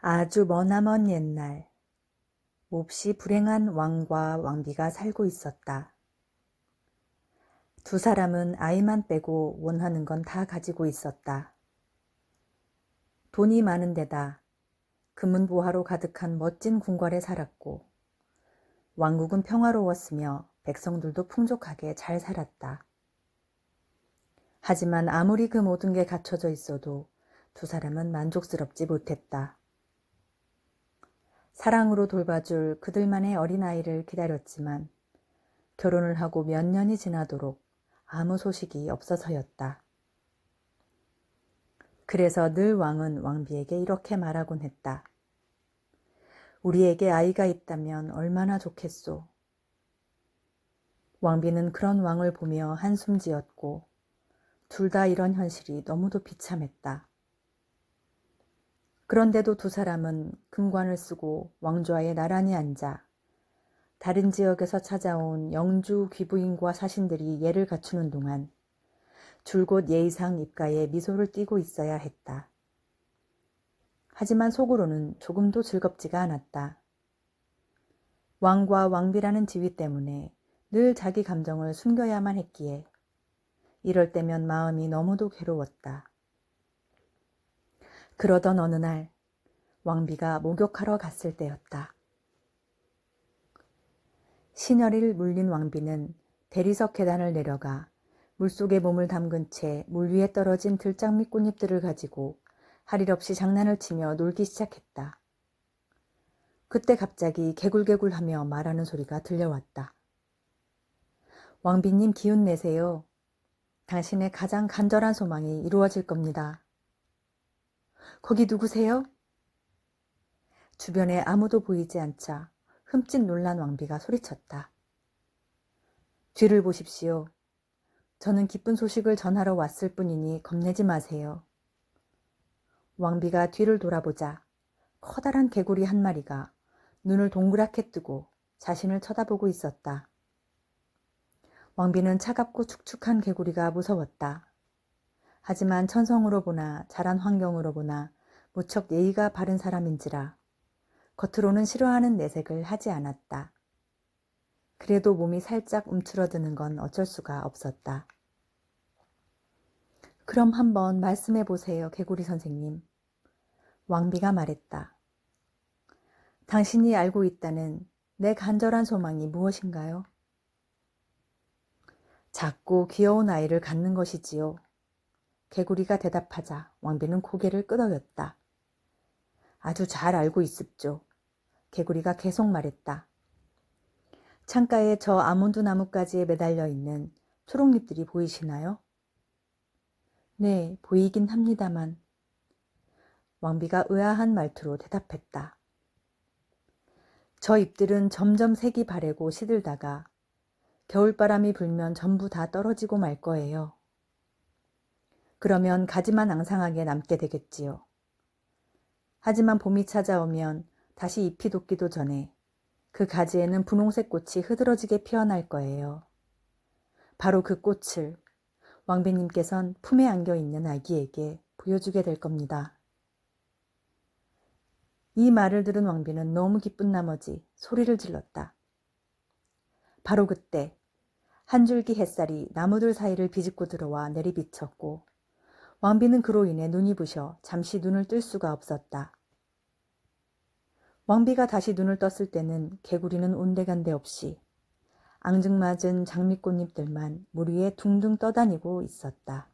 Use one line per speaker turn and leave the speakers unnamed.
아주 머나먼 옛날 몹시 불행한 왕과 왕비가 살고 있었다. 두 사람은 아이만 빼고 원하는 건 다 가지고 있었다. 돈이 많은 데다 금은보화로 가득한 멋진 궁궐에 살았고 왕국은 평화로웠으며 백성들도 풍족하게 잘 살았다. 하지만 아무리 그 모든 게 갖춰져 있어도 두 사람은 만족스럽지 못했다. 사랑으로 돌봐줄 그들만의 어린아이를 기다렸지만 결혼을 하고 몇 년이 지나도록 아무 소식이 없어서였다. 그래서 늘 왕은 왕비에게 이렇게 말하곤 했다. 우리에게 아이가 있다면 얼마나 좋겠소. 왕비는 그런 왕을 보며 한숨 지었고, 둘 다 이런 현실이 너무도 비참했다. 그런데도 두 사람은 금관을 쓰고 왕좌에 나란히 앉아 다른 지역에서 찾아온 영주 귀부인과 사신들이 예를 갖추는 동안 줄곧 예의상 입가에 미소를 띠고 있어야 했다. 하지만 속으로는 조금도 즐겁지가 않았다. 왕과 왕비라는 지위 때문에 늘 자기 감정을 숨겨야만 했기에 이럴 때면 마음이 너무도 괴로웠다. 그러던 어느 날 왕비가 목욕하러 갔을 때였다. 신혈을 물린 왕비는 대리석 계단을 내려가 물속에 몸을 담근 채 물 위에 떨어진 들장미 꽃잎들을 가지고 할일 없이 장난을 치며 놀기 시작했다. 그때 갑자기 개굴개굴하며 말하는 소리가 들려왔다. 왕비님 기운 내세요. 당신의 가장 간절한 소망이 이루어질 겁니다. 거기 누구세요? 주변에 아무도 보이지 않자 흠칫 놀란 왕비가 소리쳤다. 뒤를 보십시오. 저는 기쁜 소식을 전하러 왔을 뿐이니 겁내지 마세요. 왕비가 뒤를 돌아보자 커다란 개구리 한 마리가 눈을 동그랗게 뜨고 자신을 쳐다보고 있었다. 왕비는 차갑고 축축한 개구리가 무서웠다. 하지만 천성으로 보나 자란 환경으로 보나 무척 예의가 바른 사람인지라 겉으로는 싫어하는 내색을 하지 않았다. 그래도 몸이 살짝 움츠러드는 건 어쩔 수가 없었다. 그럼 한번 말씀해 보세요, 개구리 선생님. 왕비가 말했다. 당신이 알고 있다는 내 간절한 소망이 무엇인가요? 작고 귀여운 아이를 갖는 것이지요. 개구리가 대답하자 왕비는 고개를 끄덕였다. 아주 잘 알고 있습죠. 개구리가 계속 말했다. 창가에 저 아몬드 나뭇가지에 매달려 있는 초록잎들이 보이시나요? 네, 보이긴 합니다만. 왕비가 의아한 말투로 대답했다. 저 잎들은 점점 색이 바래고 시들다가 겨울바람이 불면 전부 다 떨어지고 말 거예요. 그러면 가지만 앙상하게 남게 되겠지요. 하지만 봄이 찾아오면 다시 잎이 돋기도 전에 그 가지에는 분홍색 꽃이 흐드러지게 피어날 거예요. 바로 그 꽃을 왕비님께선 품에 안겨 있는 아기에게 보여주게 될 겁니다. 이 말을 들은 왕비는 너무 기쁜 나머지 소리를 질렀다. 바로 그때 한 줄기 햇살이 나무들 사이를 비집고 들어와 내리비쳤고 왕비는 그로 인해 눈이 부셔 잠시 눈을 뜰 수가 없었다. 왕비가 다시 눈을 떴을 때는 개구리는 온데간데 없이 앙증맞은 장미꽃잎들만 물 위에 둥둥 떠다니고 있었다.